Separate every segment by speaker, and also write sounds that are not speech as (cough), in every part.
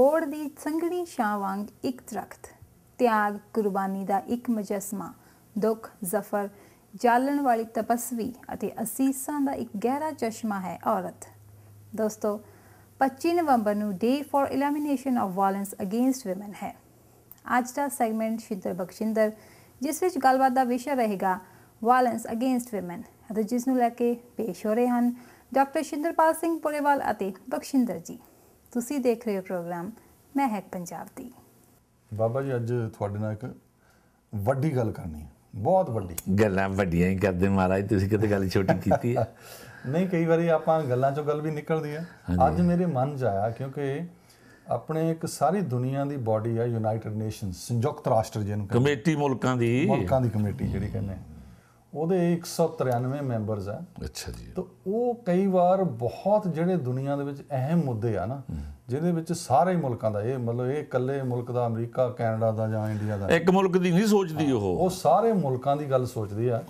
Speaker 1: ਬੋੜ ਦੀ ਸੰਘਣੀ ਛਾਂ ਵਾਂਗ ਇੱਕ ਤਰਖਤ ਤਿਆਗ ਕੁਰਬਾਨੀ ਦਾ ਇੱਕ ਮਜਸਮਾ ਦੁੱਖ ਜ਼ਫਰ ਜਾਲਣ ਵਾਲੀ ਤਪਸਵੀ ਅਤੇ ਅਸੀਸਾਂ ਦਾ ਇੱਕ ਗਹਿਰਾ ਚਸ਼ਮਾ ਹੈ ਔਰਤ ਦੋਸਤੋ 25 ਨਵੰਬਰ ਨੂੰ day for elimination of violence against women ਹੈ ਅੱਜ ਦਾ ਸੈਗਮੈਂਟ ਸ਼ਿੰਦਰ ਬਖਸ਼ਿੰਦਰ ਜਿਸ ਵਿੱਚ ਗੱਲਬਾਤ ਦਾ ਵਿਸ਼ਾ ਰਹੇਗਾ ਵਾਇਲੈਂਸ ਅਗੇਂਸਟ ਔਮਨ ਅਤੇ ਜਿਸ ਨੂੰ ਲੈ ਕੇ ਪੇਸ਼ ਹੋ ਰਹੇ ਹਨ ਡਾਕਟਰ ਸ਼ਿੰਦਰਪਾਲ ਸਿੰਘ ਪੁਰੇਵਾਲ ਅਤੇ ਬਖਸ਼ਿੰਦਰ ਜੀ ਤੁਸੀਂ ਦੇਖ ਰਹੇ ਹੋ ਪ੍ਰੋਗਰਾਮ ਮੈਂ ਹੈ ਪੰਜਾਬ ਦੀ
Speaker 2: ਬਾਬਾ ਜੀ ਅੱਜ ਤੁਹਾਡੇ ਨਾਲ ਇੱਕ ਵੱਡੀ ਗੱਲ ਕਰਨੀ ਹੈ ਬਹੁਤ ਵੱਡੀ
Speaker 3: ਗੱਲਾਂ ਵੱਡੀਆਂ ਹੀ ਕਰਦੇ ਮਹਾਰਾਜ ਤੁਸੀਂ ਕਿਤੇ ਗੱਲ ਛੋਟੀ ਕੀਤੀ ਹੈ
Speaker 2: (laughs) ਨਹੀਂ ਕਈ ਵਾਰੀ ਆਪਾਂ ਗੱਲਾਂ ਚੋਂ ਗੱਲ ਵੀ ਨਿਕਲਦੀ ਹੈ ਅੱਜ ਮੇਰੇ ਮਨ 'ਚ ਆਇਆ ਕਿਉਂਕਿ ਆਪਣੇ ਇੱਕ ਸਾਰੀ ਦੁਨੀਆ ਦੀ ਬਾਡੀ ਆ ਯੂਨਾਈਟਿਡ ਨੇਸ਼ਨ ਸੰਯੁਕਤ ਰਾਸ਼ਟਰ ਜਿਹਨੂੰ
Speaker 3: ਕਮੇਟੀ ਮੁਲਕਾਂ ਦੀ ਮੁਲਕਾਂ ਦੀ
Speaker 2: ਕਮੇਟੀ ਜਿਹੜੀ ਕਹਿੰਦੇ ਉਹਦੇ 193 ਮੈਂਬਰਸ ਆ ਅੱਛਾ ਜੀ ਤਾਂ ਉਹ ਕਈ ਵਾਰ ਬਹੁਤ ਜਿਹੜੇ ਦੁਨੀਆ ਦੇ ਵਿੱਚ ਅਹਿਮ ਮੁੱਦੇ ਆ ਨਾ ਜਿਹਦੇ ਵਿੱਚ ਸਾਰੇ ਮੁਲਕਾਂ ਦਾ ਇਹ ਮਤਲਬ ਇਹ ਇਕੱਲੇ ਮੁਲਕ ਦਾ ਅਮਰੀਕਾ ਕੈਨੇਡਾ ਦਾ ਜਾਂ ਇੰਡੀਆ ਦਾ ਇੱਕ
Speaker 3: ਮੁਲਕ ਦੀ ਨਹੀਂ ਸੋਚਦੀ ਉਹ
Speaker 2: ਉਹ ਸਾਰੇ ਮੁਲਕਾਂ ਦੀ ਗੱਲ ਸੋਚਦੀ ਆ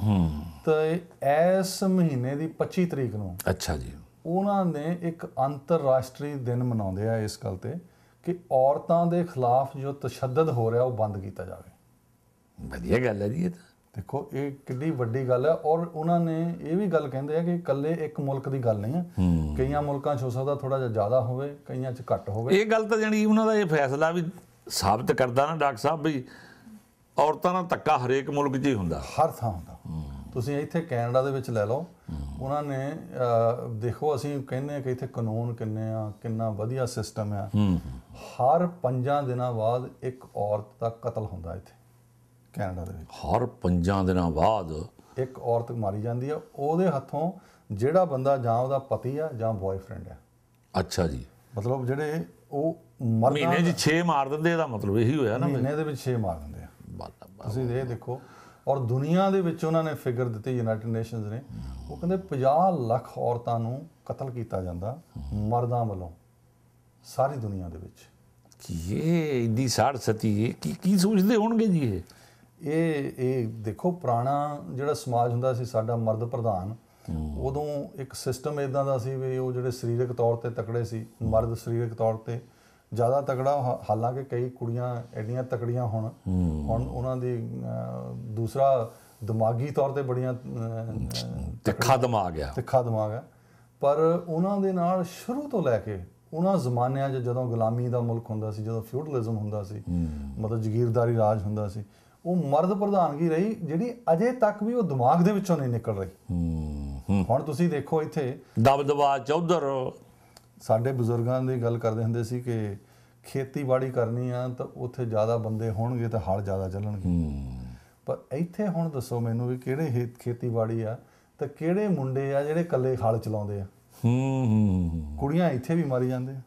Speaker 2: ਤੇ ਇਸ ਮਹੀਨੇ ਦੀ 25 ਤਰੀਕ ਨੂੰ ਅੱਛਾ ਜੀ ਉਹਨਾਂ ਨੇ ਇੱਕ ਅੰਤਰਰਾਸ਼ਟਰੀ ਦਿਨ ਮਨਾਉਂਦੇ ਆ ਇਸ ਗੱਲ ਤੇ ਕਿ ਔਰਤਾਂ ਦੇ ਖਿਲਾਫ ਜੋ ਤਸ਼ੱਦਦ ਹੋ ਰਿਹਾ ਉਹ ਬੰਦ ਕੀਤਾ ਜਾਵੇ ਵਧੀਆ ਗੱਲ ਹੈ ਜੀ ਇਹ ਤਾਂ ਦੇਖੋ ਇਹ ਕਿੰਨੀ ਵੱਡੀ ਗੱਲ ਹੈ ਔਰ ਉਹਨਾਂ ਨੇ ਇਹ ਵੀ ਗੱਲ ਕਹਿੰਦੇ ਆ ਕਿ ਇਕੱਲੇ ਇੱਕ ਮੁਲਕ ਦੀ ਗੱਲ ਨਹੀਂ ਹੈ ਕਈਆਂ ਮੁਲਕਾਂ 'ਚ ਹੋ ਸਕਦਾ ਥੋੜਾ ਜਿਹਾ ਜ਼ਿਆਦਾ ਹੋਵੇ ਕਈਆਂ 'ਚ ਘੱਟ ਹੋਵੇ
Speaker 3: ਇਹ ਗੱਲ ਤਾਂ ਜਾਨੀ ਉਹਨਾਂ ਦਾ ਇਹ ਫੈਸਲਾ ਵੀ ਸਾਬਤ ਕਰਦਾ ਨਾ ਡਾਕਟਰ ਸਾਹਿਬ ਵੀ ਔਰਤਾਂ ਨਾਲ ਧੱਕਾ ਹਰੇਕ
Speaker 2: ਮੁਲਕ 'ਚ ਹੀ ਹੁੰਦਾ ਹਰ ਥਾਂ ਹੁੰਦਾ ਤੁਸੀਂ ਇੱਥੇ ਕੈਨੇਡਾ ਦੇ ਵਿੱਚ ਲੈ ਲਓ ਉਹਨਾਂ ਨੇ ਦੇਖੋ ਅਸੀਂ ਕਹਿੰਦੇ ਆ ਕਿ ਇੱਥੇ ਕਾਨੂੰਨ ਕਿੰਨੇ ਆ ਕਿੰਨਾ ਵਧੀਆ ਸਿਸਟਮ ਆ ਹਰ 5 ਦਿਨਾਂ ਬਾਅਦ ਇੱਕ ਔਰਤ ਦਾ ਕਤਲ ਹੁੰਦਾ ਇੱਥੇ ਕੈਨੇਡਾ ਦੇ ਵਿੱਚ ਹਰ
Speaker 3: 5 ਦਿਨਾਂ ਬਾਅਦ
Speaker 2: ਇੱਕ ਔਰਤ ਮਾਰੀ ਜਾਂਦੀ ਆ ਉਹਦੇ ਹੱਥੋਂ ਜਿਹੜਾ ਬੰਦਾ ਜਾਂ ਉਹਦਾ ਪਤੀ ਆ ਜਾਂ ਬॉयਫ੍ਰੈਂਡ ਆ ਅੱਛਾ ਜੀ ਮਤਲਬ ਜਿਹੜੇ ਉਹ ਮਰਦਾ ਮਹੀਨੇ 'ਚ
Speaker 3: 6 ਮਾਰ ਦਿੰਦੇ ਇਹਦਾ ਮਤਲਬ ਇਹੀ ਹੋਇਆ ਨਾ ਮਹੀਨੇ
Speaker 2: ਦੇ ਵਿੱਚ 6 ਮਾਰ ਦਿੰਦੇ ਆ ਤੁਸੀਂ ਇਹ ਦੇਖੋ ਔਰ ਦੁਨੀਆ ਦੇ ਵਿੱਚ ਉਹਨਾਂ ਨੇ ਫਿਗਰ ਦਿੱਤੀ ਯੂਨਾਈਟਿਡ ਨੇਸ਼ਨਸ ਨੇ ਉਹ ਕਹਿੰਦੇ 50 ਲੱਖ ਔਰਤਾਂ ਨੂੰ ਕਤਲ ਕੀਤਾ ਜਾਂਦਾ ਮਰਦਾਂ ਵੱਲੋਂ ਸਾਰੀ ਦੁਨੀਆ ਦੇ ਵਿੱਚ ਕੀ ਇਹ ਇੰਦੀ ਸਾੜ ਸਤੀ ਇਹ ਕੀ ਕੀ ਸੋਚਦੇ ਹੋਣਗੇ ਜੀ ਇਹ ਇਹ ਇਹ ਦੇਖੋ ਪੁਰਾਣਾ ਜਿਹੜਾ ਸਮਾਜ ਹੁੰਦਾ ਸੀ ਸਾਡਾ ਮਰਦ ਪ੍ਰਧਾਨ ਉਦੋਂ ਇੱਕ ਸਿਸਟਮ ਇਦਾਂ ਦਾ ਸੀ ਵੀ ਉਹ ਜਿਹੜੇ ਸਰੀਰਕ ਤੌਰ ਤੇ ਤਕੜੇ ਸੀ ਮਰਦ ਸਰੀਰਕ ਤੌਰ ਤੇ ਜ਼ਿਆਦਾ ਤਕੜਾ ਹਾਲਾਂਕਿ ਕਈ ਕੁੜੀਆਂ ਐਡੀਆਂ ਤਕੜੀਆਂ ਹੁਣ ਹੁਣ ਉਹਨਾਂ ਦੀ ਦੂਸਰਾ ਦਿਮਾਗੀ ਤੌਰ ਤੇ ਬੜੀਆਂ ਤਿੱਖਾ ਦਿਮਾਗ ਆ ਤਿੱਖਾ ਦਿਮਾਗ ਆ ਪਰ ਉਹਨਾਂ ਦੇ ਨਾਲ ਸ਼ੁਰੂ ਤੋਂ ਲੈ ਕੇ ਉਹਨਾਂ ਜ਼ਮਾਨਿਆਂ 'ਚ ਜਦੋਂ ਗੁਲਾਮੀ ਦਾ ਮੁਲਕ ਹੁੰਦਾ ਸੀ ਜਦੋਂ ਫਿਊਡਲਿਜ਼ਮ ਹੁੰਦਾ ਸੀ
Speaker 3: ਮਤਲਬ
Speaker 2: ਜ਼ਗੀਰਦਾਰੀ ਰਾਜ ਹੁੰਦਾ ਸੀ ਉਹ ਮਰਦ ਪ੍ਰਧਾਨਗੀ ਰਹੀ ਜਿਹੜੀ ਅਜੇ ਤੱਕ ਵੀ ਉਹ ਦਿਮਾਗ ਦੇ ਵਿੱਚੋਂ ਨਹੀਂ ਨਿਕਲ
Speaker 3: ਰਹੀ
Speaker 2: ਹੁਣ ਤੁਸੀਂ ਦੇਖੋ ਇੱਥੇ
Speaker 3: ਦਬਦਬਾ ਚੌਧਰ
Speaker 2: ਸਾਡੇ ਬਜ਼ੁਰਗਾਂ ਦੀ ਗੱਲ ਕਰਦੇ ਹੁੰਦੇ ਸੀ ਕਿ ਖੇਤੀਬਾੜੀ ਕਰਨੀ ਆ ਤਾਂ ਉੱਥੇ ਜ਼ਿਆਦਾ ਬੰਦੇ ਹੋਣਗੇ ਤਾਂ ਹਲ ਜ਼ਿਆਦਾ
Speaker 3: ਚੱਲਣਗੇ
Speaker 2: ਪਰ ਇੱਥੇ ਹੁਣ ਦੱਸੋ ਮੈਨੂੰ ਵੀ ਕਿਹੜੇ ਖੇਤੀਬਾੜੀ ਆ ਤਾਂ ਕਿਹੜੇ ਮੁੰਡੇ ਆ ਜਿਹੜੇ ਇਕੱਲੇ ਹਲ ਚਲਾਉਂਦੇ ਆ ਹੂੰ ਹੂੰ ਕੁੜੀਆਂ ਇੱਥੇ ਵੀ ਮਾਰੀ ਜਾਂਦੇ ਆ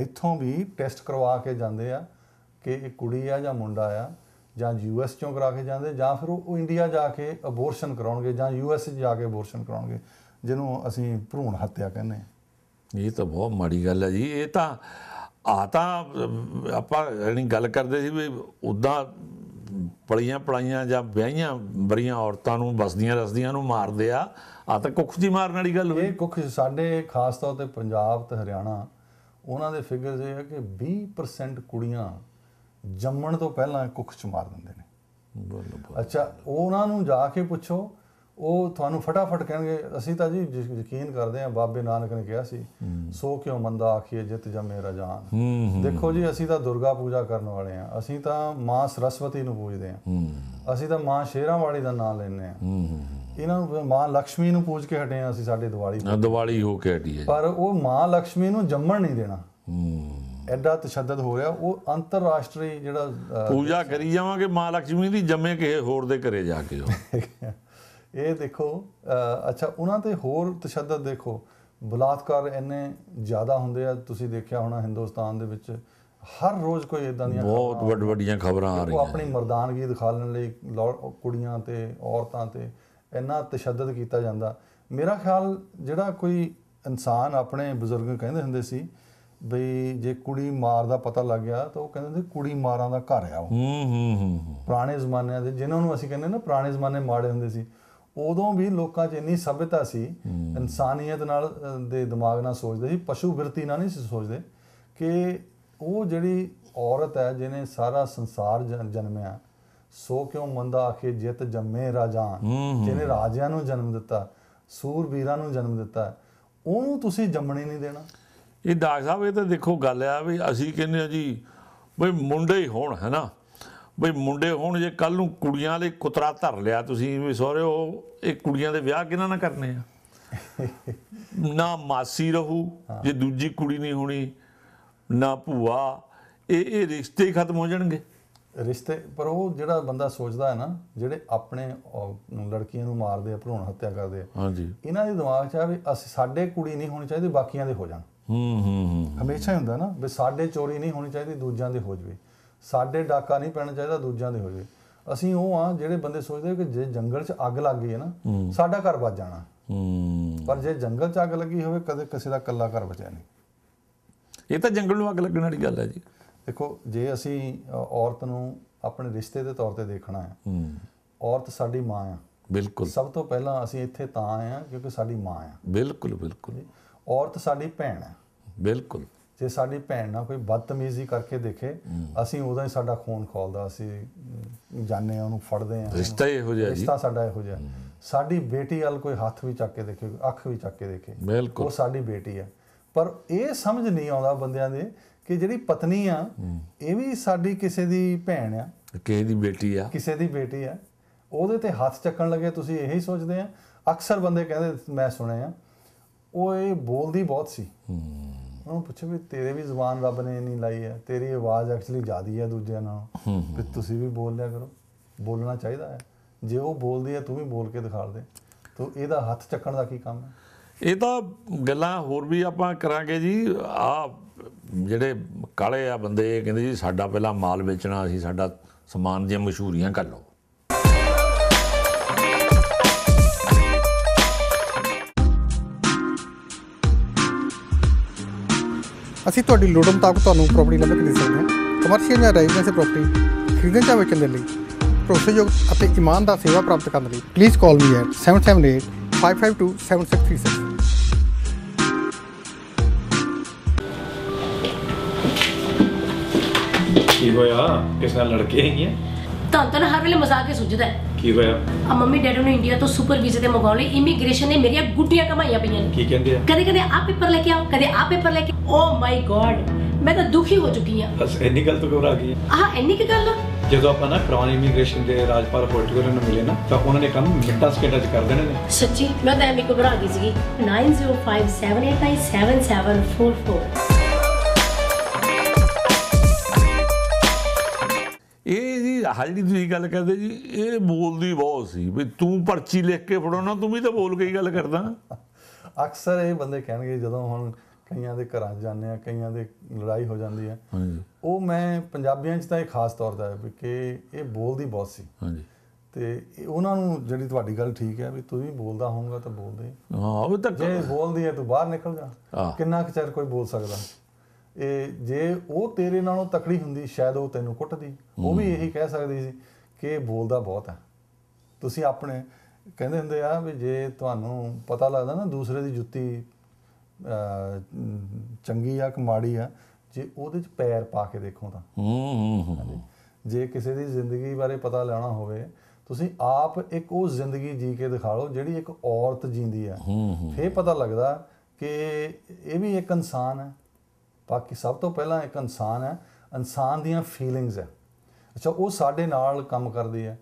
Speaker 2: ਇੱਥੋਂ ਵੀ ਟੈਸਟ ਕਰਵਾ ਕੇ ਜਾਂਦੇ ਆ ਕਿ ਇਹ ਕੁੜੀ ਆ ਜਾਂ ਮੁੰਡਾ ਆ ਜਾਂ ਯੂਐਸ ਚੋਂ ਕਰਾ ਕੇ ਜਾਂਦੇ ਜਾਂ ਫਿਰ ਉਹ ਇੰਡੀਆ ਜਾ ਕੇ ਅਬੋਰਸ਼ਨ ਕਰਾਉਣਗੇ ਜਾਂ ਯੂਐਸ ਜਾ ਕੇ ਅਬੋਰਸ਼ਨ ਕਰਾਉਣਗੇ ਜਿਹਨੂੰ ਅਸੀਂ ਭਰੂਣ ਹੱਤਿਆ ਕਹਿੰਦੇ ਆ
Speaker 3: ਇਹ ਤਾਂ ਬਹੁਤ ਮਾੜੀ ਗੱਲ ਹੈ ਜੀ ਇਹ ਤਾਂ ਆ ਤਾਂ ਆਪਾਂ ਜਿਹੜੀ ਗੱਲ ਕਰਦੇ ਸੀ ਵੀ ਉਦਾਂ ਪੜੀਆਂ ਪੜਾਈਆਂ ਜਾਂ ਵਿਆਹੀਆਂ ਬਰੀਆਂ ਔਰਤਾਂ ਨੂੰ ਬਸਦੀਆਂ ਰਸਦੀਆਂ ਨੂੰ ਮਾਰਦੇ ਆ ਆ ਤਾਂ
Speaker 2: ਕੁੱਖ ਦੀ ਮਾਰਨ ਵਾਲੀ ਗੱਲ ਹੋਈ ਇਹ ਕੁੱਖ ਸਾਡੇ ਖਾਸ ਤੌਰ ਤੇ ਪੰਜਾਬ ਤੇ ਹਰਿਆਣਾ ਉਹਨਾਂ ਦੇ ਫਿਗਰਸ ਇਹ ਆ ਕਿ 20% ਕੁੜੀਆਂ ਜੰਮਣ ਤੋਂ ਪਹਿਲਾਂ ਕੁੱਖ ਚ ਮਾਰ ਦਿੰਦੇ ਨੇ ਅੱਛਾ ਉਹਨਾਂ ਨੂੰ ਜਾ ਕੇ ਪੁੱਛੋ ਉਹ ਤੁਹਾਨੂੰ ਫਟਾਫਟ ਕਹਿਣਗੇ ਅਸੀਂ ਤਾਂ ਜੀ ਯਕੀਨ ਕਰਦੇ ਆ ਬਾਬੇ ਨਾਨਕ ਨੇ ਕਿਹਾ ਸੀ ਸੋ ਕਿਉਂ ਮੰਦਾ ਆਖੀਏ ਜਿੱਤ ਜਮੇ ਰਜਾਨ ਦੇਖੋ ਜੀ ਅਸੀਂ ਤਾਂ ਦੁਰਗਾ ਪੂਜਾ ਕਰਨ ਵਾਲੇ ਆ ਅਸੀਂ ਤਾਂ ਮਾਂ ਸਰਸਵਤੀ ਨੂੰ ਪੂਜਦੇ ਆ ਅਸੀਂ ਤਾਂ ਮਾਂ ਸ਼ੇਰਾਂ ਵਾਲੀ ਦਾ ਨਾਮ ਲੈਨੇ ਆ ਇਹਨਾਂ ਨੂੰ ਮਾਂ ਲక్ష్ਮੀ ਨੂੰ ਪੂਜ ਕੇ ਹਟੇ ਆ ਅਸੀਂ ਸਾਡੇ ਦੀਵਾਲੀ
Speaker 3: ਦੀਵਾਲੀ ਹੋ ਕੇ ਹਟੀ ਹੈ
Speaker 2: ਪਰ ਉਹ ਮਾਂ ਲక్ష్ਮੀ ਨੂੰ ਜੰਮਣ ਨਹੀਂ ਦੇਣਾ ਐਡਾ ਤਸ਼ੱਦਦ ਹੋ ਰਿਹਾ ਉਹ ਅੰਤਰਰਾਸ਼ਟਰੀ ਜਿਹੜਾ
Speaker 3: ਪੂਜਾ ਕਰੀ ਜਾਵਾਂਗੇ ਮਾਂ ਲక్ష్ਮੀ ਦੀ ਜੰਮੇ ਕੇ ਹੋਰ ਦੇ ਘਰੇ ਜਾ ਕੇ
Speaker 2: (laughs) ਇਹ ਦੇਖੋ ਅੱਛਾ ਉਹਨਾਂ ਤੇ ਹੋਰ ਤਸ਼ੱਦਦ ਦੇਖੋ ਬਲਾਤਕਾਰ ਇੰਨੇ ਜ਼ਿਆਦਾ ਹੁੰਦੇ ਆ ਤੁਸੀਂ ਦੇਖਿਆ ਹੋਣਾ ਹਿੰਦੁਸਤਾਨ ਦੇ ਵਿੱਚ ਹਰ ਰੋਜ਼ ਕੋਈ ਇਦਾਂ ਦੀਆਂ ਬਹੁਤ
Speaker 3: ਵੱਡ ਵੱਡੀਆਂ ਖਬਰਾਂ ਆ ਰਹੀਆਂ ਉਹ
Speaker 2: ਆਪਣੀ ਮਰਦਾਨਗੀ ਦਿਖਾਉਣ ਲਈ ਕੁੜੀਆਂ ਤੇ ਔਰਤਾਂ ਤੇ ਇੰਨਾ ਤਸ਼ੱਦਦ ਕੀਤਾ ਜਾਂਦਾ ਮੇਰਾ ਖਿਆਲ ਜਿਹੜਾ ਕੋਈ ਇਨਸਾਨ ਆਪਣੇ ਬਜ਼ੁਰਗ ਕਹਿੰਦੇ ਹੁੰਦੇ ਸੀ ਬਈ ਜੇ ਕੁੜੀ ਮਾਰ ਦਾ ਪਤਾ ਲੱਗ ਗਿਆ ਤਾਂ ਉਹ ਕਹਿੰਦੇ ਨੇ ਕੁੜੀ ਮਾਰਾਂ ਦਾ ਘਰ ਆ ਉਹ ਹੂੰ ਹੂੰ ਹੂੰ ਪੁਰਾਣੇ ਜ਼ਮਾਨਿਆਂ ਦੇ ਜਿਨ੍ਹਾਂ ਨੂੰ ਅਸੀਂ ਕਹਿੰਦੇ ਨਾ ਪੁਰਾਣੇ ਜ਼ਮਾਨੇ ਮਾੜੇ ਹੁੰਦੇ ਸੀ ਉਦੋਂ ਵੀ ਲੋਕਾਂ 'ਚ ਇੰਨੀ ਸਭਿਤਾ ਸੀ ਇਨਸਾਨੀਅਤ ਨਾਲ ਦੇ ਦਿਮਾਗ ਨਾਲ ਸੋਚਦੇ ਸੀ ਪਸ਼ੂ ਵਰਤੀ ਨਾਲ ਨਹੀਂ ਸੋਚਦੇ ਕਿ ਉਹ ਜਿਹੜੀ ਔਰਤ ਹੈ ਜਿਹਨੇ ਸਾਰਾ ਸੰਸਾਰ ਜਨਮਿਆ ਸੋ ਕਿਉਂ ਮੰਦਾ ਆਖੇ ਜਿਤ ਜੰਮੇ ਰਾਜਾਂ ਜਿਹਨੇ ਰਾਜਿਆਂ ਨੂੰ ਜਨਮ ਦਿੱਤਾ ਸੂਰਬੀਰਾਂ ਨੂੰ ਜਨਮ ਦਿੱਤਾ ਉਹਨੂੰ ਤੁਸੀਂ ਜੰਮਣੇ ਨਹੀਂ ਦੇਣਾ
Speaker 3: ਇਹ ਦਾਗ ਸਾਹਿਬ ਇਹ ਤਾਂ ਦੇਖੋ ਗੱਲ ਆ ਵੀ ਅਸੀਂ ਕਹਿੰਦੇ ਆ ਜੀ ਬਈ ਮੁੰਡੇ ਹੀ ਹੋਣ ਹੈ ਨਾ ਬਈ ਮੁੰਡੇ ਹੋਣ ਜੇ ਕੱਲ ਨੂੰ ਕੁੜੀਆਂ ਦੇ ਕੁਤਰਾ ਧਰ ਲਿਆ ਤੁਸੀਂ ਵੀ ਸਹੁਰੇ ਉਹ ਇਹ ਕੁੜੀਆਂ ਦੇ ਵਿਆਹ ਕਿਹਨਾਂ ਨਾਲ ਕਰਨੇ ਆ (laughs) ਨਾ ਮਾਸੀ ਰਹੂ ਜੇ ਦੂਜੀ ਕੁੜੀ ਨਹੀਂ ਹੋਣੀ
Speaker 2: ਨਾ ਭੂਆ ਇਹ ਇਹ ਰਿਸ਼ਤੇ ਹੀ ਖਤਮ ਹੋ ਜਾਣਗੇ ਰਿਸ਼ਤੇ ਪਰ ਉਹ ਜਿਹੜਾ ਬੰਦਾ ਸੋਚਦਾ ਹੈ ਨਾ ਜਿਹੜੇ ਆਪਣੇ ਲੜਕੀਆਂ ਨੂੰ ਮਾਰਦੇ ਆ ਭਰੂਣ ਹੱਤਿਆ ਕਰਦੇ ਆ ਹਾਂਜੀ ਇਹਨਾਂ ਦੇ ਦਿਮਾਗ 'ਚ ਆ ਵੀ ਅਸੀਂ ਸਾਡੇ ਕੁੜੀ ਨਹੀਂ ਹੋਣੀ ਚਾਹੀਦੀ ਬਾਕੀਆਂ ਦੇ ਹੋ ਜਾਣ ਹੂੰ ਹੂੰ ਹਮੇਸ਼ਾ ਹੀ ਹੁੰਦਾ ਨਾ ਵੀ ਸਾਡੇ ਚੋਰੀ ਨਹੀਂ ਹੋਣੀ ਚਾਹੀਦੀ ਦੂਜਿਆਂ ਦੇ ਹੋ ਜਵੇ ਸਾਡੇ ਡਾਕਾ ਨਹੀਂ ਪੈਣਾ ਚਾਹੀਦਾ ਦੂਜਿਆਂ ਦੇ ਹੋ ਜਵੇ ਅਸੀਂ ਉਹ ਆ ਜਿਹੜੇ ਬੰਦੇ ਸੋਚਦੇ ਕਿ ਜੇ ਜੰਗਲ 'ਚ ਅੱਗ ਲੱਗ ਗਈ ਹੈ ਨਾ ਸਾਡਾ ਘਰ ਬਚ ਜਾਣਾ ਹੂੰ ਪਰ ਜੇ ਜੰਗਲ 'ਚ ਅੱਗ ਲੱਗੀ ਹੋਵੇ ਕਦੇ ਕਿਸੇ ਦਾ ਕੱਲਾ ਘਰ ਬਚਿਆ ਨਹੀਂ ਇਹ ਤਾਂ ਜੰਗਲ ਨੂੰ ਅੱਗ ਲੱਗਣ ਵਾਲੀ ਗੱਲ ਹੈ ਜੀ ਦੇਖੋ ਜੇ ਅਸੀਂ ਔਰਤ ਨੂੰ ਆਪਣੇ ਰਿਸ਼ਤੇ ਦੇ ਤੌਰ ਤੇ ਦੇਖਣਾ ਹੈ ਹੂੰ ਔਰਤ ਸਾਡੀ ਮਾਂ ਆ ਬਿਲਕੁਲ ਸਭ ਤੋਂ ਪਹਿਲਾਂ ਅਸੀਂ ਇੱਥੇ ਤਾਂ ਆਏ ਆ ਕਿਉਂਕਿ ਸਾਡੀ ਮਾਂ ਆ
Speaker 3: ਬਿਲਕੁਲ ਬਿਲਕੁਲ
Speaker 2: ਔਰਤ ਸਾਡੀ ਭੈਣ ਹੈ ਬਿਲਕੁਲ ਜੇ ਸਾਡੀ ਭੈਣ ਨਾਲ ਕੋਈ ਬਦਤਮੀਜ਼ੀ ਕਰਕੇ ਦੇਖੇ ਅਸੀਂ ਉਹਦਾ ਹੀ ਸਾਡਾ ਖੂਨ ਖੋਲਦਾ ਅਸੀਂ ਜਾਣੇ ਉਹਨੂੰ ਫੜਦੇ ਆ ਰਿਸ਼ਤਾ ਇਹੋ ਜਿਹਾ ਜੀ ਰਿਸ਼ਤਾ ਸਾਡਾ ਇਹੋ ਜਿਹਾ ਸਾਡੀ ਬੇਟੀ ਨਾਲ ਕੋਈ ਹੱਥ ਵੀ ਚੱਕ ਕੇ ਦੇਖੇ ਅੱਖ ਵੀ ਚੱਕ ਕੇ ਦੇਖੇ ਉਹ ਸਾਡੀ ਬੇਟੀ ਆ ਪਰ ਇਹ ਸਮਝ ਨਹੀਂ ਆਉਂਦਾ ਬੰਦਿਆਂ ਦੇ ਕਿ ਜਿਹੜੀ ਪਤਨੀ ਆ ਇਹ ਵੀ ਸਾਡੀ ਕਿਸੇ ਦੀ ਭੈਣ ਆ
Speaker 3: ਕਿਸੇ ਦੀ ਬੇਟੀ ਆ
Speaker 2: ਕਿਸੇ ਦੀ ਬੇਟੀ ਆ ਉਹਦੇ ਤੇ ਹੱਥ ਚੱਕਣ ਲੱਗੇ ਤੁਸੀਂ ਇਹੀ ਸੋਚਦੇ ਆ ਅਕਸਰ ਬੰਦੇ ਕਹਿੰਦੇ ਮੈਂ ਸੁਣਿਆ ਉਹ ਇਹ ਬੋਲਦੀ ਬਹੁਤ ਸੀ ਹੂੰ ਉਹਨੂੰ ਪੁੱਛੇ ਵੀ ਤੇਰੇ ਵੀ ਜ਼ੁਬਾਨ ਰੱਬ ਨੇ ਨਹੀਂ ਲਾਈ ਹੈ ਤੇਰੀ ਆਵਾਜ਼ ਐਕਚੁਅਲੀ ਜ਼ਿਆਦੀ ਹੈ ਦੂਜਿਆਂ ਨਾਲ ਵੀ ਤੁਸੀਂ ਵੀ ਬੋਲ ਲਿਆ ਕਰੋ ਬੋਲਣਾ ਚਾਹੀਦਾ ਹੈ ਜੇ ਉਹ ਬੋਲਦੀ ਹੈ ਤੂੰ ਵੀ ਬੋਲ ਕੇ ਦਿਖਾ ਦੇ ਤੋ ਇਹਦਾ ਹੱਥ ਚੱਕਣ ਦਾ ਕੀ ਕੰਮ ਹੈ
Speaker 3: ਇਹ ਤਾਂ ਗੱਲਾਂ ਹੋਰ ਵੀ ਆਪਾਂ ਕਰਾਂਗੇ ਜੀ ਆ ਜਿਹੜੇ ਕਾਲੇ ਆ ਬੰਦੇ ਕਹਿੰਦੇ ਜੀ ਸਾਡਾ ਪਹਿਲਾਂ ਮਾਲ ਵੇਚਣਾ ਸੀ ਸਾਡਾ ਸਮਾਨ ਦੀਆਂ ਮਸ਼ਹੂਰੀਆਂ
Speaker 2: ਕਰ ਲਓ ਅਸੀਂ ਤੁਹਾਡੀ ਲੋੜ ਮੁਤਾਬਕ ਤੁਹਾਨੂੰ ਪ੍ਰਾਪਰਟੀ ਲੱਭ ਕੇ ਦੇ ਸਕਦੇ ਹਾਂ ਕਮਰਸ਼ੀਅਲ ਜਾਂ ਰੈਜ਼ੀਡੈਂਸੀ ਪ੍ਰਾਪਰਟੀ ਖਰੀਦਣ ਜਾਂ ਵੇਚਣ ਦੇ ਲਈ ਪ੍ਰੋਸੀਜਰ ਅਤੇ ਇਮਾਨਦਾਰ ਸੇਵਾ ਪ੍ਰਾਪਤ ਕਰਨ ਲਈ
Speaker 1: ਪਲੀਜ਼ ਕਾਲ ਮੀ ਐਟ
Speaker 2: 7785527636
Speaker 1: ਕੀ ਹੋਇਆ ਕਿਸ ਨਾਲ ਲੜਕੇ ਹੈਗੀਆਂ ਤਾਂ ਹਰ ਵੇਲੇ ਮਜ਼ਾਕ ਹੀ ਸੁਝਦਾ ਹੈ ਕੀ ਹੋਇਆ ਆ ਮੰਮੀ ਡੈਡੀ ਨੂੰ ਇੰਡੀਆ ਤੋਂ ਸੁਪਰ ਵੀਜ਼ੇ ਤੇ ਮਗਾਉਣ ਲਈ ਇਮੀਗ੍ਰੇਸ਼ਨ ਨੇ ਮੇਰੀਆਂ ਗੁੱਟੀਆਂ ਕਮਾਈਆਂ ਪਈਆਂ ਕੀ ਕਹਿੰਦੇ ਆ ਕਦੇ ਕਦੇ ਆ ਪੇਪਰ ਲੈ ਕੇ ਆਓ ਕਦੇ ਆ ਪੇਪਰ ਲੈ ਕੇ ਓ ਮਾਈ ਗੋਡ ਮੈਂ ਤਾਂ ਦੁਖੀ ਹੋ ਚੁੱਕੀ ਆ
Speaker 2: ਬਸ ਇੰਨੀ ਗੱਲ ਤੋਂ ਘਬਰਾ ਗਈ
Speaker 1: ਆ ਇੰਨੀ ਕੀ ਗੱਲ
Speaker 2: ਜਦੋਂ ਆਪਾਂ ਨਾ ਕਰਾਉਣ ਇਮੀਗ੍ਰੇਸ਼ਨ ਦੇ ਰਾਜਪਾਲ ਹੋਟਲ ਨੂੰ ਮਿਲੇ ਨਾ ਤਾਂ ਉਹਨਾਂ ਨੇ ਕੰਮ ਮਿੱਟਾ ਸਕੇਟਾ 'ਚ ਕਰ ਦੇਣੇ ਨੇ
Speaker 1: ਸੱਚੀ ਮੈਂ ਤਾਂ ਐਵੇਂ ਘਬਰਾ ਗਈ ਸੀਗੀ 9057897744
Speaker 3: ਆਹ ਜਿਹੜੀ ਤੁਸੀਂ ਗੱਲ ਕਰਦੇ ਜੀ ਇਹ ਬੋਲਦੀ ਬਹੁਤ ਸੀ ਵੀ ਤੂੰ ਪਰਚੀ ਲਿਖ ਕੇ ਫੜੋ ਨਾ ਤੂੰ ਵੀ ਤਾਂ ਬੋਲ ਕੇ ਹੀ ਗੱਲ ਕਰਦਾ
Speaker 2: ਅਕਸਰ ਇਹ ਬੰਦੇ ਕਹਿਣਗੇ ਜਦੋਂ ਹੁਣ ਕਈਆਂ ਦੇ ਘਰਾਂ ਜਾਂਦੇ ਆ ਕਈਆਂ ਦੇ ਲੜਾਈ ਹੋ ਜਾਂਦੀ ਹੈ ਉਹ ਮੈਂ ਪੰਜਾਬੀਆਂ 'ਚ ਤਾਂ ਇਹ ਖਾਸ ਤੌਰ ਦਾ ਹੈ ਕਿ ਇਹ ਬੋਲਦੀ ਬਹੁਤ ਸੀ ਹਾਂਜੀ ਤੇ ਉਹਨਾਂ ਨੂੰ ਜਿਹੜੀ ਤੁਹਾਡੀ ਗੱਲ ਠੀਕ ਹੈ ਵੀ ਤੂੰ ਵੀ ਬੋਲਦਾ ਹੋਊਗਾ ਤਾਂ ਬੋਲਦੇ ਹਾਂ ਉਹ ਤਾਂ ਜੇ ਬੋਲਦੀ ਹੈ ਤੂੰ ਬਾਹਰ ਨਿਕਲ ਜਾ ਕਿੰਨਾ ਕੁ ਚਿਰ ਕੋਈ ਬੋਲ ਸਕਦਾ ਇਹ ਜੇ ਉਹ ਤੇਰੇ ਨਾਲੋਂ ਤਕੜੀ ਹੁੰਦੀ ਸ਼ਾਇਦ ਉਹ ਤੈਨੂੰ ਕੁੱਟਦੀ ਉਹ ਵੀ ਇਹੀ ਕਹਿ ਸਕਦੀ ਸੀ ਕਿ ਬੋਲਦਾ ਬਹੁਤ ਹੈ ਤੁਸੀਂ ਆਪਣੇ ਕਹਿੰਦੇ ਹੁੰਦੇ ਆ ਵੀ ਜੇ ਤੁਹਾਨੂੰ ਪਤਾ ਲੱਗਦਾ ਨਾ ਦੂਸਰੇ ਦੀ ਜੁੱਤੀ ਚੰਗੀ ਆ ਕਿ ਮਾੜੀ ਆ ਜੇ ਉਹਦੇ ਚ ਪੈਰ ਪਾ ਕੇ ਦੇਖੋ ਤਾਂ
Speaker 3: ਹੂੰ ਹੂੰ
Speaker 2: ਜੇ ਕਿਸੇ ਦੀ ਜ਼ਿੰਦਗੀ ਬਾਰੇ ਪਤਾ ਲੈਣਾ ਹੋਵੇ ਤੁਸੀਂ ਆਪ ਇੱਕ ਉਹ ਜ਼ਿੰਦਗੀ ਜੀ ਕੇ ਦਿਖਾ ਲਓ ਜਿਹੜੀ ਇੱਕ ਔਰਤ ਜੀਂਦੀ ਆ ਫੇਰ ਪਤਾ ਲੱਗਦਾ ਕਿ ਇਹ ਵੀ ਇੱਕ ਇਨਸਾਨ ਹੈ ਬਾਕੀ ਸਭ ਤੋਂ ਪਹਿਲਾਂ ਇੱਕ ਇਨਸਾਨ ਹੈ ਇਨਸਾਨ ਦੀਆਂ ਫੀਲਿੰਗਸ ਹੈ ਅੱਛਾ ਉਹ ਸਾਡੇ ਨਾਲ ਕੰਮ ਕਰਦੀ ਹੈ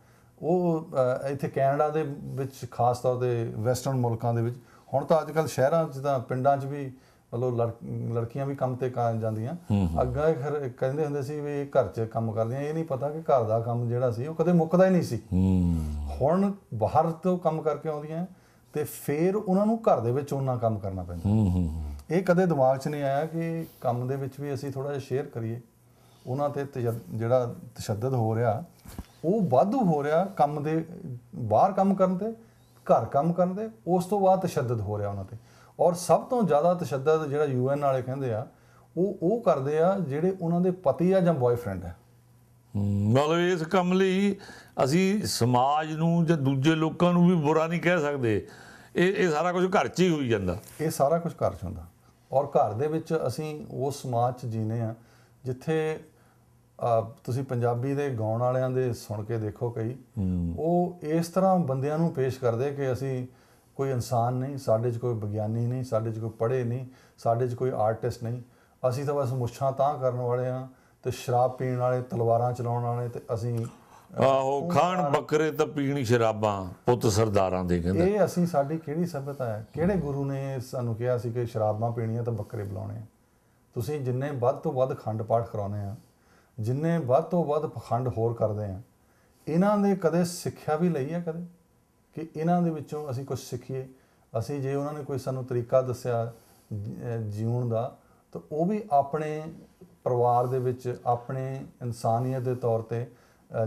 Speaker 2: ਉਹ ਇੱਥੇ ਕੈਨੇਡਾ ਦੇ ਵਿੱਚ ਖਾਸ ਤੌਰ ਤੇ ਵੈਸਟਰਨ ਮੁਲਕਾਂ ਦੇ ਵਿੱਚ ਹੁਣ ਤਾਂ ਅੱਜਕੱਲ ਸ਼ਹਿਰਾਂ 'ਚ ਤਾਂ ਪਿੰਡਾਂ 'ਚ ਵੀ ਮਤਲਬ ਲੜਕੀਆਂ ਵੀ ਕੰਮ ਤੇ ਕਾਂ ਜਾਂਦੀਆਂ ਅੱਗਾ ਕਹਿੰਦੇ ਹੁੰਦੇ ਸੀ ਵੀ ਘਰ 'ਚ ਕੰਮ ਕਰਦੀਆਂ ਇਹ ਨਹੀਂ ਪਤਾ ਕਿ ਘਰ ਦਾ ਕੰਮ ਜਿਹੜਾ ਸੀ ਉਹ ਕਦੇ ਮੁੱਕਦਾ ਹੀ ਨਹੀਂ ਸੀ ਹੁਣ ਬਾਹਰ ਤੋਂ ਕੰਮ ਕਰਕੇ ਆਉਂਦੀਆਂ ਤੇ ਫੇਰ ਉਹਨਾਂ ਨੂੰ ਘਰ ਦੇ ਵਿੱਚ ਉਹਨਾਂ ਕੰਮ ਕਰਨਾ ਪੈਂਦਾ ਇਹ ਕਦੇ ਦਿਮਾਗ 'ਚ ਨਹੀਂ ਆਇਆ ਕਿ ਕੰਮ ਦੇ ਵਿੱਚ ਵੀ ਅਸੀਂ ਥੋੜਾ ਜਿਹਾ ਸ਼ੇਅਰ ਕਰੀਏ ਉਹਨਾਂ ਤੇ ਜਿਹੜਾ ਤਸ਼ੱਦਦ ਹੋ ਰਿਹਾ ਉਹ ਵਾਧੂ ਹੋ ਰਿਹਾ ਕੰਮ ਦੇ ਬਾਹਰ ਕੰਮ ਕਰਨ ਤੇ ਘਰ ਕੰਮ ਕਰਨ ਦੇ ਉਸ ਤੋਂ ਬਾਅਦ ਤਸ਼ੱਦਦ ਹੋ ਰਿਹਾ ਉਹਨਾਂ ਤੇ ਔਰ ਸਭ ਤੋਂ ਜ਼ਿਆਦਾ ਤਸ਼ੱਦਦ ਜਿਹੜਾ ਯੂਐਨ ਵਾਲੇ ਕਹਿੰਦੇ ਆ ਉਹ ਉਹ ਕਰਦੇ ਆ ਜਿਹੜੇ ਉਹਨਾਂ ਦੇ ਪਤੀ ਆ ਜਾਂ ਬॉयਫ੍ਰੈਂਡ ਆ
Speaker 3: ਮਤਲਬ ਇਸ ਕੰਮ ਲਈ ਅਸੀਂ ਸਮਾਜ ਨੂੰ ਜਾਂ ਦੂਜੇ ਲੋਕਾਂ ਨੂੰ ਵੀ ਬੁਰਾ ਨਹੀਂ ਕਹਿ ਸਕਦੇ ਇਹ ਇਹ ਸਾਰਾ ਕੁਝ
Speaker 2: ਘਰ 'ਚ ਹੀ ਹੋਈ ਜਾਂਦਾ ਇਹ ਸਾਰਾ ਕੁਝ ਘਰ 'ਚ ਹੁੰਦਾ ਔਰ ਘਰ ਦੇ ਵਿੱਚ ਅਸੀਂ ਉਸ ਸਮਾਜ 'ਚ ਜੀਨੇ ਆ ਜਿੱਥੇ ਤੁਸੀਂ ਪੰਜਾਬੀ ਦੇ ਗਾਉਣ ਵਾਲਿਆਂ ਦੇ ਸੁਣ ਕੇ ਦੇਖੋ ਕਈ ਉਹ ਇਸ ਤਰ੍ਹਾਂ ਬੰਦਿਆਂ ਨੂੰ ਪੇਸ਼ ਕਰਦੇ ਕਿ ਅਸੀਂ ਕੋਈ ਇਨਸਾਨ ਨਹੀਂ ਸਾਡੇ 'ਚ ਕੋਈ ਵਿਗਿਆਨੀ ਨਹੀਂ ਸਾਡੇ 'ਚ ਕੋਈ ਪੜ੍ਹੇ ਨਹੀਂ ਸਾਡੇ 'ਚ ਕੋਈ ਆਰਟਿਸਟ ਨਹੀਂ ਅਸੀਂ ਤਾਂ ਬਸ ਮੁੱਛਾਂ ਤਾਂ ਕਰਨ ਵਾਲੇ ਆ ਤੇ ਸ਼ਰਾਬ ਪੀਣ ਵਾਲੇ ਤਲਵਾਰਾਂ ਚਲਾਉਣ ਵਾਲੇ ਤੇ ਅਸੀਂ
Speaker 3: ਆਹੋ ਖਾਣ ਬੱਕਰੇ ਤਾਂ ਪੀਣੀ ਸ਼ਰਾਬਾਂ ਪੁੱਤ ਸਰਦਾਰਾਂ ਦੇ ਕਹਿੰਦੇ
Speaker 2: ਇਹ ਅਸੀਂ ਸਾਡੀ ਕਿਹੜੀ ਸਬਤ ਹੈ ਕਿਹੜੇ ਗੁਰੂ ਨੇ ਸਾਨੂੰ ਕਿਹਾ ਸੀ ਕਿ ਸ਼ਰਾਬਾਂ ਪੀਣੀਆਂ ਤਾਂ ਬੱਕਰੇ ਬੁਲਾਉਣੇ ਤੁਸੀਂ ਜਿੰਨੇ ਵੱਧ ਤੋਂ ਵੱਧ ਖੰਡ ਪਾਠ ਕਰਾਉਨੇ ਆ ਜਿੰਨੇ ਵੱਧ ਤੋਂ ਵੱਧ ਪਖੰਡ ਹੋਰ ਕਰਦੇ ਆ ਇਹਨਾਂ ਦੇ ਕਦੇ ਸਿੱਖਿਆ ਵੀ ਲਈ ਆ ਕਦੇ ਕਿ ਇਹਨਾਂ ਦੇ ਵਿੱਚੋਂ ਅਸੀਂ ਕੁਝ ਸਿੱਖੀਏ ਅਸੀਂ ਜੇ ਉਹਨਾਂ ਨੇ ਕੋਈ ਸਾਨੂੰ ਤਰੀਕਾ ਦੱਸਿਆ ਜੀਉਣ ਦਾ ਤਾਂ ਉਹ ਵੀ ਆਪਣੇ ਪਰਿਵਾਰ ਦੇ ਵਿੱਚ ਆਪਣੇ ਇਨਸਾਨੀਅਤ ਦੇ ਤੌਰ ਤੇ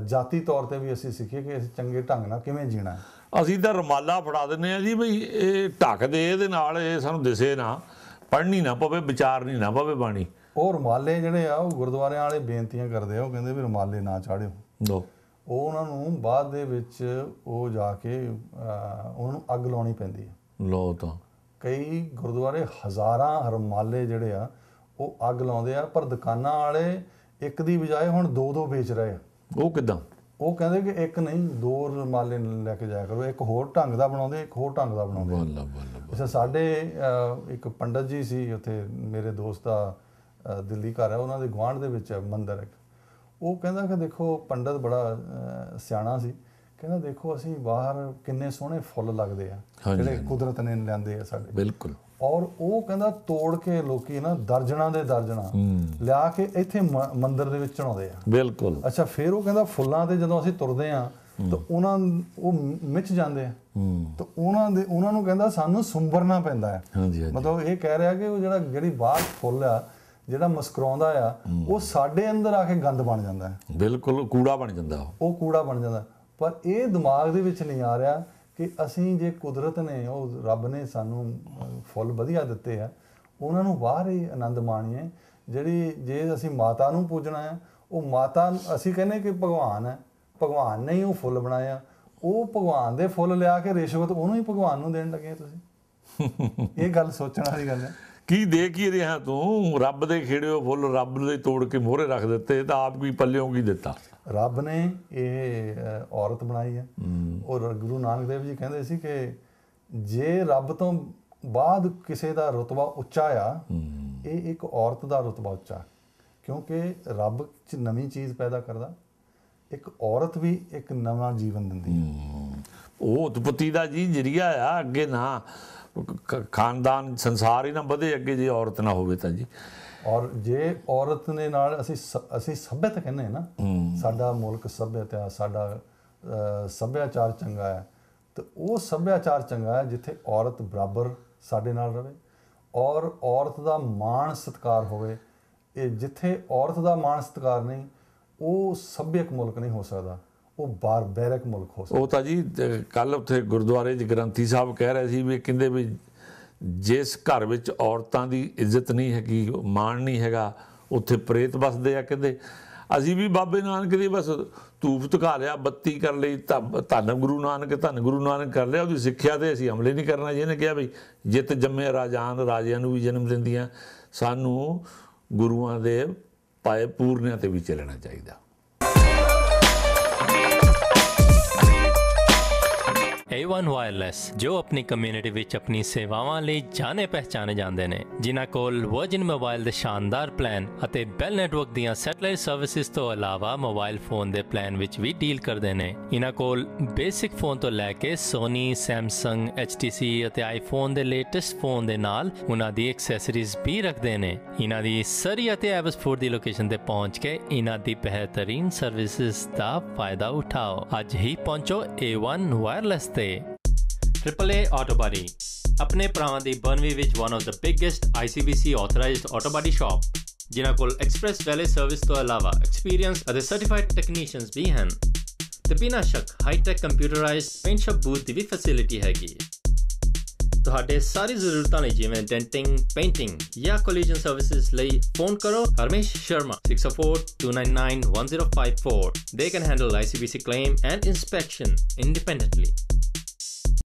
Speaker 2: ਜਾਤੀ ਤੌਰ ਤੇ ਵੀ ਅਸੀਂ ਸਿੱਖੀਏ ਕਿ ਅਸੀਂ ਚੰਗੇ ਢੰਗ ਨਾਲ ਕਿਵੇਂ ਜੀਣਾ
Speaker 3: ਅਸੀਂ ਤਾਂ ਰਮਾਲਾ ਫੜਾ ਦਿੰਨੇ ਆ ਜੀ ਭਈ ਇਹ ਢੱਕ ਦੇ ਇਹਦੇ ਨਾਲ ਇਹ ਸਾਨੂੰ ਦਿਸੇ ਨਾ ਪੜਨੀ ਨਾ ਪਵੇ ਵਿਚਾਰ ਨਹੀਂ ਨਾ ਪਵੇ ਬਾਣੀ
Speaker 2: ਉਹ ਰਮਾਲੇ ਜਿਹੜੇ ਆ ਉਹ ਗੁਰਦੁਆਰਿਆਂ ਵਾਲੇ ਬੇਨਤੀਆਂ ਕਰਦੇ ਆ ਉਹ ਕਹਿੰਦੇ ਵੀ ਰਮਾਲੇ ਨਾ ਚਾੜਿਓ ਲੋ ਉਹ ਉਹਨਾਂ ਨੂੰ ਬਾਅਦ ਦੇ ਵਿੱਚ ਉਹ ਜਾ ਕੇ ਉਹਨਾਂ ਨੂੰ ਅੱਗ ਲਾਉਣੀ ਪੈਂਦੀ ਹੈ ਲੋ ਤਾਂ ਕਈ ਗੁਰਦੁਆਰੇ ਹਜ਼ਾਰਾਂ ਰਮਾਲੇ ਜਿਹੜੇ ਆ ਉਹ ਅੱਗ ਲਾਉਂਦੇ ਆ ਪਰ ਦੁਕਾਨਾਂ ਵਾਲੇ ਇੱਕ ਦੀ ਬਜਾਏ ਹੁਣ ਦੋ ਦੋ ਵੇਚ ਰਹੇ ਆ ਉਹ ਕਿਦਾਂ ਉਹ ਕਹਿੰਦੇ ਕਿ ਇੱਕ ਨਹੀਂ ਦੋ ਰੁਮਾਲੇ ਲੈ ਕੇ ਜਾਇਆ ਕਰੋ ਇੱਕ ਹੋਰ ਢੰਗ ਦਾ ਬਣਾਉਂਦੇ ਇੱਕ ਹੋਰ ਢੰਗ ਦਾ ਬਣਾਉਂਦੇ ਬੱਲਾ ਬੱਲਾ ਅੱਛਾ ਸਾਡੇ ਇੱਕ ਪੰਡਤ ਜੀ ਸੀ ਉੱਥੇ ਮੇਰੇ ਦੋਸਤ ਦਾ ਦਿੱਲੀ ਘਰ ਹੈ ਉਹਨਾਂ ਦੇ ਗਵਾਂਢ ਦੇ ਵਿੱਚ ਮੰਦਿਰ ਹੈ ਉਹ ਕਹਿੰਦਾ ਕਿ ਦੇਖੋ ਪੰਡਤ ਬੜਾ ਸਿਆਣਾ ਸੀ ਕਹਿੰਦਾ ਦੇਖੋ ਅਸੀਂ ਬਾਹਰ ਕਿੰਨੇ ਸੋਹਣੇ ਫੁੱਲ ਲੱਗਦੇ ਆ ਜਿਹੜੇ ਕੁਦਰਤ ਨੇ ਲਿਆਂਦੇ ਆ ਸਾਡੇ ਬਿਲਕੁਲ ਔਰ ਉਹ ਕਹਿੰਦਾ ਤੋੜ ਕੇ ਲੋਕੀ ਨਾ ਦਰਜਣਾ ਦੇ ਦਰਜਣਾ ਲਿਆ ਕੇ ਇੱਥੇ ਮੰਦਿਰ ਦੇ ਵਿੱਚ ਚੜਾਉਂਦੇ ਆ ਬਿਲਕੁਲ ਅੱਛਾ ਫਿਰ ਉਹ ਕਹਿੰਦਾ ਫੁੱਲਾਂ ਤੇ ਜਦੋਂ ਅਸੀਂ ਤੁਰਦੇ ਆ ਤਾਂ ਉਹਨਾਂ ਉਹ ਮਿਚ ਜਾਂਦੇ ਆ ਤਾਂ ਉਹਨਾਂ ਦੇ ਉਹਨਾਂ ਨੂੰ ਕਹਿੰਦਾ ਸਾਨੂੰ ਸੁੰਬਰਨਾ ਪੈਂਦਾ ਹੈ ਮਤਲਬ ਇਹ ਕਹਿ ਰਿਹਾ ਕਿ ਉਹ ਜਿਹੜਾ ਜਿਹੜੀ ਬਾਹਰ ਫੁੱਲ ਆ ਜਿਹੜਾ ਮੁਸਕਰਾਉਂਦਾ ਆ ਉਹ ਸਾਡੇ ਅੰਦਰ ਆ ਕੇ ਗੰਦ ਬਣ ਜਾਂਦਾ ਹੈ
Speaker 3: ਬਿਲਕੁਲ ਕੂੜਾ ਬਣ ਜਾਂਦਾ
Speaker 2: ਉਹ ਕੂੜਾ ਬਣ ਜਾਂਦਾ ਪਰ ਇਹ ਦਿਮਾਗ ਦੇ ਵਿੱਚ ਨਹੀਂ ਆ ਰਿਹਾ ਕਿ ਅਸੀਂ ਜੇ ਕੁਦਰਤ ਨੇ ਉਹ ਰੱਬ ਨੇ ਸਾਨੂੰ ਫੁੱਲ ਵਧੀਆ ਦਿੱਤੇ ਆ ਉਹਨਾਂ ਨੂੰ ਬਾਹਰ ਹੀ ਆਨੰਦ ਮਾਣੀਏ ਜਿਹੜੀ ਜੇ ਅਸੀਂ ਮਾਤਾ ਨੂੰ ਪੂਜਣਾ ਹੈ ਉਹ ਮਾਤਾ ਅਸੀਂ ਕਹਿੰਦੇ ਕਿ ਭਗਵਾਨ ਹੈ ਭਗਵਾਨ ਨੇ ਹੀ ਉਹ ਫੁੱਲ ਬਣਾਇਆ ਉਹ ਭਗਵਾਨ ਦੇ ਫੁੱਲ ਲਿਆ ਕੇ ਰਿਸ਼ਵਤ ਉਹਨੂੰ ਹੀ ਭਗਵਾਨ ਨੂੰ ਦੇਣ ਲੱਗੇ ਤੁਸੀਂ (laughs) ਇਹ ਗੱਲ ਸੋਚਣ ਵਾਲੀ ਗੱਲ ਹੈ
Speaker 3: ਕੀ ਦੇ ਕੀ ਰਿਹਾ ਤੂੰ ਰੱਬ ਦੇ ਖੇੜਿਓ ਫੁੱਲ ਰੱਬ ਦੇ ਤੋੜ ਕੇ ਮੋਹਰੇ ਰੱਖ ਦਿੱਤੇ ਤਾਂ ਆਪ ਵੀ ਪੱਲਿਓਂ ਕੀ ਦਿੱਤਾ
Speaker 2: ਰੱਬ ਨੇ ਇਹ ਔਰਤ ਬਣਾਈ ਹੈ ਔਰ ਗੁਰੂ ਨਾਨਕ ਦੇਵ ਜੀ ਕਹਿੰਦੇ ਸੀ ਕਿ ਜੇ ਰੱਬ ਤੋਂ ਬਾਅਦ ਕਿਸੇ ਦਾ ਰਤਬਾ ਉੱਚਾ ਆ ਇਹ ਇੱਕ ਔਰਤ ਦਾ ਰਤਬਾ ਉੱਚਾ ਕਿਉਂਕਿ ਰੱਬ ਚ ਨਵੀਂ ਚੀਜ਼ ਪੈਦਾ ਕਰਦਾ ਇੱਕ ਔਰਤ ਵੀ ਇੱਕ ਨਵਾਂ ਜੀਵਨ ਦਿੰਦੀ ਹੈ
Speaker 3: ਉਹ ਉਤਪਤੀ ਦਾ ਜੀ ਜਰੀਆ ਆ ਅੱਗੇ ਨਾ ਖਾਨਦਾਨ ਸੰਸਾਰ ਹੀ ਨਾ ਵਧੇ ਅੱਗੇ ਜੇ ਔਰਤ ਨਾ ਹੋਵੇ ਤਾਂ ਜੀ
Speaker 2: ਔਰ ਜੇ ਔਰਤ ਨੇ ਨਾਲ ਅਸੀਂ ਅਸੀਂ ਸਭਿਅਤ ਕਹਿੰਦੇ ਨਾ ਸਾਡਾ ਮੁਲਕ ਸਭਿਅਤ ਹੈ ਸਾਡਾ ਸਭਿਆਚਾਰ ਚੰਗਾ ਹੈ ਤੇ ਉਹ ਸਭਿਆਚਾਰ ਚੰਗਾ ਹੈ ਜਿੱਥੇ ਔਰਤ ਬਰਾਬਰ ਸਾਡੇ ਨਾਲ ਰਵੇ ਔਰ ਔਰਤ ਦਾ ਮਾਣ ਸਤਕਾਰ ਹੋਵੇ ਇਹ ਜਿੱਥੇ ਔਰਤ ਦਾ ਮਾਣ ਸਤਕਾਰ ਨਹੀਂ ਉਹ ਸਭਿਅਕ ਮੁਲਕ ਨਹੀਂ ਹੋ ਸਕਦਾ ਉਹ ਬਾਰਬੈਰਿਕ ਮੁਲਕ ਹੋ ਸਕਦਾ ਉਹ
Speaker 3: ਤਾਂ ਜੀ ਕੱਲ ਉੱਥੇ ਗੁਰਦੁਆਰੇ 'ਚ ਗ੍ਰੰਥੀ ਸਾਹਿਬ ਕਹਿ ਰਹੇ ਸੀ ਵੀ ਕਹਿੰਦੇ ਵੀ ਜਿਸ ਘਰ ਵਿੱਚ ਔਰਤਾਂ ਦੀ ਇੱਜ਼ਤ ਨਹੀਂ ਹੈਗੀ ਮਾਣ ਨਹੀਂ ਹੈਗਾ ਉੱਥੇ ਪ੍ਰੇਤ ਵਸਦੇ ਆ ਕਹਿੰਦੇ ਅਸੀਂ ਵੀ ਬਾਬੇ ਨਾਨਕ ਦੀ ਬਸ ਤੂਫ ਧਕਾ ਲਿਆ ਬੱਤੀ ਕਰ ਲਈ ਧੰਨ ਗੁਰੂ ਨਾਨਕ ਧੰਨ ਗੁਰੂ ਨਾਨਕ ਕਰ ਲਿਆ ਉਹਦੀ ਸਿੱਖਿਆ ਤੇ ਅਸੀਂ ਹਮਲੇ ਨਹੀਂ ਕਰਨਾ ਜਿਹਨੇ ਕਿਹਾ ਵੀ ਜਿੱਤ ਜੰਮੇ ਰਾਜਾਨ ਰਾਜਿਆਂ ਨੂੰ ਵੀ ਜਨਮ ਦਿੰਦੀਆਂ ਸਾਨੂੰ ਗੁਰੂਆਂ ਦੇ ਪਾਏ ਪੂਰਨਿਆਂ ਤੇ ਵੀ ਚੱਲਣਾ ਚਾਹੀਦਾ
Speaker 1: A1 Wireless ਜੋ ਆਪਣੀ ਕਮਿਊਨਿਟੀ ਵਿੱਚ ਆਪਣੀ ਸੇਵਾਵਾਂ ਲਈ ਜਾਣੇ ਪਹਿਚਾਨੇ ਜਾਂਦੇ ਨੇ ਜਿਨ੍ਹਾਂ ਕੋਲ ਵਰਜਨ ਮੋਬਾਈਲ ਦੇ ਸ਼ਾਨਦਾਰ ਪਲਾਨ ਅਤੇ ਬੈਲ ਨੈਟਵਰਕ ਦੀਆਂ ਸੈਟਲਾਈਟ ਸਰਵਿਸਿਜ਼ ਤੋਂ ਇਲਾਵਾ ਮੋਬਾਈਲ ਫੋਨ ਦੇ ਪਲਾਨ ਵਿੱਚ ਵੀ ਡੀਲ ਕਰਦੇ ਨੇ ਇਹਨਾਂ ਕੋਲ ਬੇਸਿਕ ਫੋਨ ਤੋਂ ਲੈ ਕੇ Sony, Samsung, HTC ਅਤੇ iPhone ਦੇ ਲੇਟੈਸਟ ਫੋਨ ਦੇ ਨਾਲ ਉਹਨਾਂ ਦੀ ਐਕਸੈਸਰੀਜ਼ ਵੀ ਰੱਖਦੇ ਨੇ ਇਹਨਾਂ ਦੀ ਸਰੀ ਅਤੇ ਐਵਸਫੋਰ ਦੀ ਲੋਕੇਸ਼ਨ ਤੇ ਪਹੁੰਚ ਕੇ ਇਹਨਾਂ ਦੀ ਬਿਹਤਰੀਨ ਸਰਵਿਸਿਜ਼ ਦਾ ਫਾਇਦਾ ਉਠਾਓ ਅੱਜ ਹੀ ਪਹੁੰਚੋ A1 ਵਾਇਰਲੈਸ ਤੇ ਤੇ AAA ਆਟੋ ਬਾਡੀ ਆਪਣੇ ਭਰਾਵਾਂ ਦੀ ਬਨਵੀ ਵਿੱਚ one of the biggest ICBC authorized auto body shop ਜਿਨ੍ਹਾਂ ਕੋਲ ਐਕਸਪ੍ਰੈਸ ਵੈਲੇ ਸਰਵਿਸ ਤੋਂ ਇਲਾਵਾ ਐਕਸਪੀਰੀਅੰਸ ਅਤੇ ਸਰਟੀਫਾਈਡ ਟੈਕਨੀਸ਼ੀਅਨਸ ਵੀ ਹਨ ਤੇ ਬਿਨਾਂ ਸ਼ੱਕ high tech computerized paint shop booth ਦੀ ਵੀ ਫੈਸਿਲਿਟੀ ਹੈਗੀ ਤੁਹਾਡੇ ਸਾਰੀ ਜ਼ਰੂਰਤਾਂ ਲਈ ਜਿਵੇਂ ਡੈਂਟਿੰਗ ਪੇਂਟਿੰਗ ਜਾਂ ਕੋਲੀਜਨ ਸਰਵਿਸਿਜ਼ ਲਈ ਫੋਨ ਕਰੋ Harmesh Sharma 642991054 they can handle ICBC claim and inspection independently